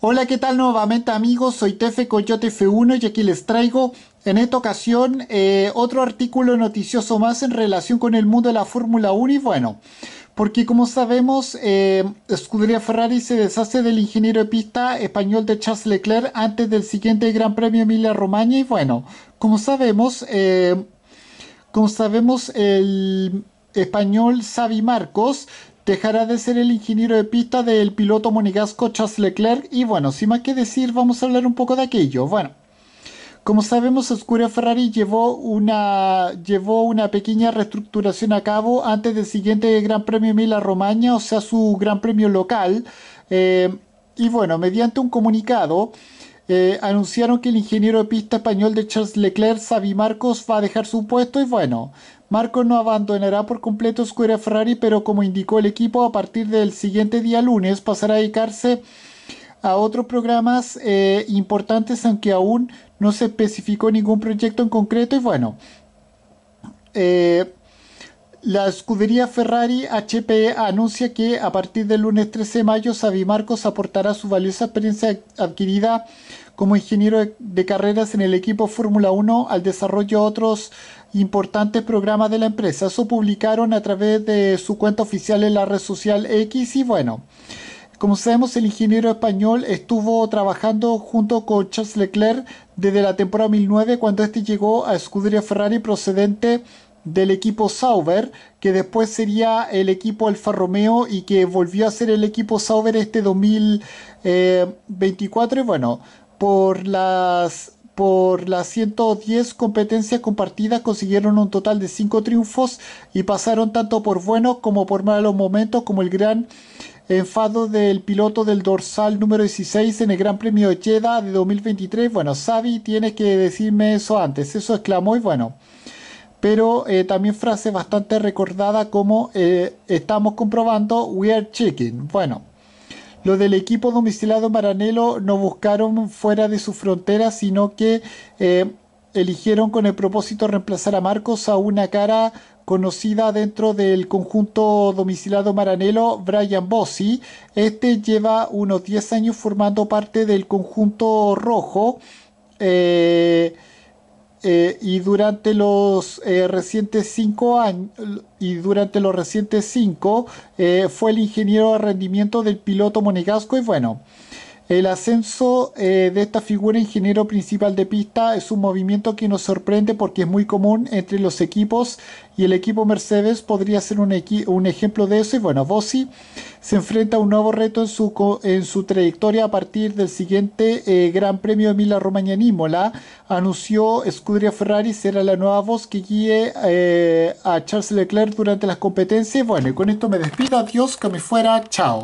Hola, ¿qué tal nuevamente amigos? Soy Tefe Coyote F1 y aquí les traigo en esta ocasión eh, otro artículo noticioso más en relación con el mundo de la Fórmula 1 y bueno, porque como sabemos, eh, Scuderia Ferrari se deshace del ingeniero de pista español de Charles Leclerc antes del siguiente Gran Premio Emilia Romagna y bueno, como sabemos, eh, como sabemos el español Xavi Marcos dejará de ser el ingeniero de pista del piloto monegasco Charles Leclerc y bueno, sin más que decir, vamos a hablar un poco de aquello. Bueno, como sabemos, Oscura Ferrari llevó una, llevó una pequeña reestructuración a cabo antes del siguiente Gran Premio Mila Romaña, o sea, su Gran Premio local. Eh, y bueno, mediante un comunicado, eh, anunciaron que el ingeniero de pista español de Charles Leclerc, Xavi Marcos, va a dejar su puesto y bueno, Marco no abandonará por completo Scuderia Ferrari, pero como indicó el equipo, a partir del siguiente día lunes pasará a dedicarse a otros programas eh, importantes, aunque aún no se especificó ningún proyecto en concreto. Y bueno, eh, la escudería Ferrari HPE anuncia que a partir del lunes 13 de mayo Xavi Marcos aportará su valiosa experiencia adquirida como ingeniero de carreras en el equipo Fórmula 1 al desarrollo de otros importantes programas de la empresa. Eso publicaron a través de su cuenta oficial en la red social X y bueno. Como sabemos, el ingeniero español estuvo trabajando junto con Charles Leclerc desde la temporada 2009 cuando este llegó a escudería Ferrari procedente del equipo Sauber, que después sería el equipo Alfa Romeo y que volvió a ser el equipo Sauber este 2024. Eh, y bueno, por las por las 110 competencias compartidas consiguieron un total de 5 triunfos y pasaron tanto por buenos como por malos momentos como el gran enfado del piloto del dorsal número 16 en el Gran Premio de Jeddah de 2023. Bueno, Xavi, tiene que decirme eso antes. Eso exclamó y bueno pero eh, también frase bastante recordada como eh, estamos comprobando, we are checking. Bueno, lo del equipo domiciliado Maranelo no buscaron fuera de su frontera, sino que eh, eligieron con el propósito reemplazar a Marcos a una cara conocida dentro del conjunto domiciliado maranelo, Brian Bossi. Este lleva unos 10 años formando parte del conjunto rojo. Eh, eh, eh, y durante los recientes cinco años y durante los recientes cinco fue el ingeniero de rendimiento del piloto monegasco y bueno el ascenso eh, de esta figura ingeniero principal de pista es un movimiento que nos sorprende porque es muy común entre los equipos y el equipo Mercedes podría ser un, ejemplo de eso. Y bueno, Bossi se enfrenta a un nuevo reto en su, en su trayectoria a partir del siguiente eh, Gran Premio de Mila Romagna Nímola. Anunció Scuderia Ferrari será la nueva voz que guíe eh, a Charles Leclerc durante las competencias. Bueno, y con esto me despido. Adiós, que me fuera. Chao.